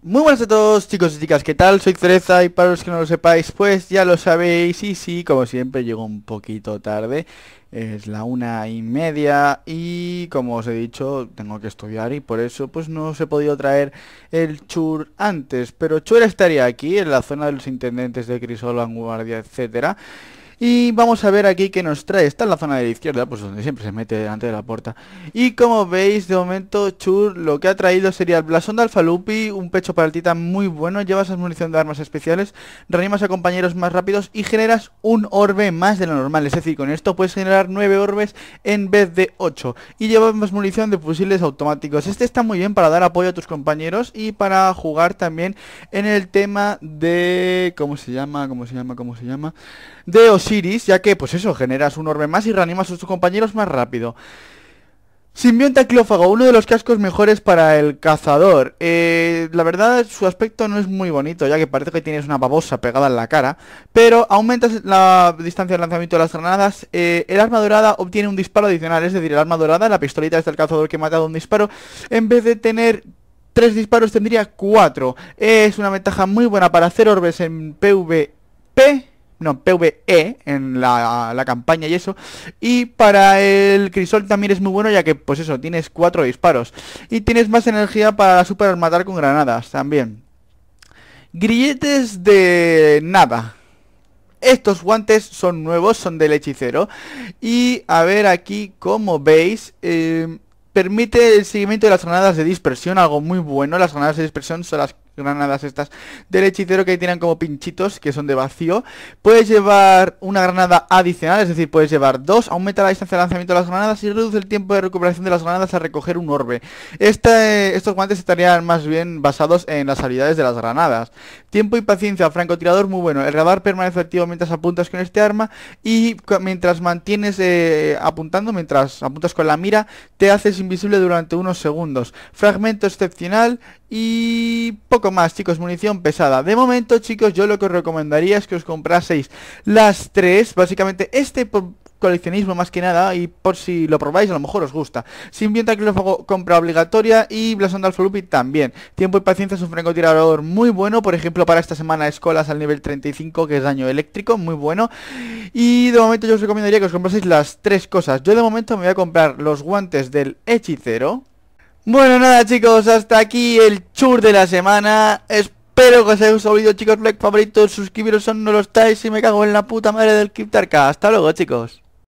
Muy buenas a todos chicos y chicas, ¿qué tal? Soy Cereza y para los que no lo sepáis, pues ya lo sabéis y sí, como siempre llego un poquito tarde Es la una y media y como os he dicho, tengo que estudiar y por eso pues no os he podido traer el Chur antes Pero Chur estaría aquí, en la zona de los intendentes de Crisol, Vanguardia, etcétera y vamos a ver aquí que nos trae. Está en la zona de la izquierda, pues donde siempre se mete delante de la puerta. Y como veis, de momento Chur lo que ha traído sería el blasón de Lupi un pecho para el titán muy bueno, llevas munición de armas especiales, reanimas a compañeros más rápidos y generas un orbe más de lo normal. Es decir, con esto puedes generar nueve orbes en vez de 8. Y llevas munición de fusiles automáticos. Este está muy bien para dar apoyo a tus compañeros y para jugar también en el tema de... ¿Cómo se llama? ¿Cómo se llama? ¿Cómo se llama? De ya que, pues eso, generas un orbe más y reanimas a tus compañeros más rápido. Simbionta Clófago, uno de los cascos mejores para el cazador. Eh, la verdad, su aspecto no es muy bonito, ya que parece que tienes una babosa pegada en la cara. Pero aumentas la distancia de lanzamiento de las granadas. Eh, el arma dorada obtiene un disparo adicional, es decir, el arma dorada, la pistolita es del cazador que ha dado un disparo. En vez de tener tres disparos, tendría cuatro. es una ventaja muy buena para hacer orbes en PvP no, PvE en la, campaña y eso. Y para el crisol también es muy bueno ya que, pues eso, tienes cuatro disparos. Y tienes más energía para superar matar con granadas también. Grilletes de nada. Estos guantes son nuevos, son del hechicero. Y a ver aquí, como veis... Eh, permite el seguimiento de las granadas de dispersión, algo muy bueno. Las granadas de dispersión son las granadas estas del hechicero que tienen como pinchitos que son de vacío. Puedes llevar una granada adicional, es decir, puedes llevar dos, aumenta la distancia de lanzamiento de las granadas y reduce el tiempo de recuperación de las granadas a recoger un orbe. Este, estos guantes estarían más bien basados en las habilidades de las granadas. Tiempo y paciencia, francotirador muy bueno. El radar permanece activo mientras apuntas con este arma y mientras mantienes eh, apuntando, mientras apuntas con la mira, te haces invisible durante unos segundos. Fragmento excepcional y poco más, chicos, munición pesada De momento, chicos, yo lo que os recomendaría es que os compraseis las tres Básicamente, este coleccionismo más que nada y por si lo probáis a lo mejor os gusta. Sin que lo compra obligatoria y Blasón de también. Tiempo y paciencia es un francotirador muy bueno, por ejemplo para esta semana Escolas al nivel 35 que es daño eléctrico, muy bueno. Y de momento yo os recomendaría que os compraseis las tres cosas. Yo de momento me voy a comprar los guantes del hechicero. Bueno, nada chicos, hasta aquí el chur de la semana. Espero que os haya gustado el chicos. Like favoritos, suscribiros son no los estáis y me cago en la puta madre del Cryptarca. Hasta luego, chicos.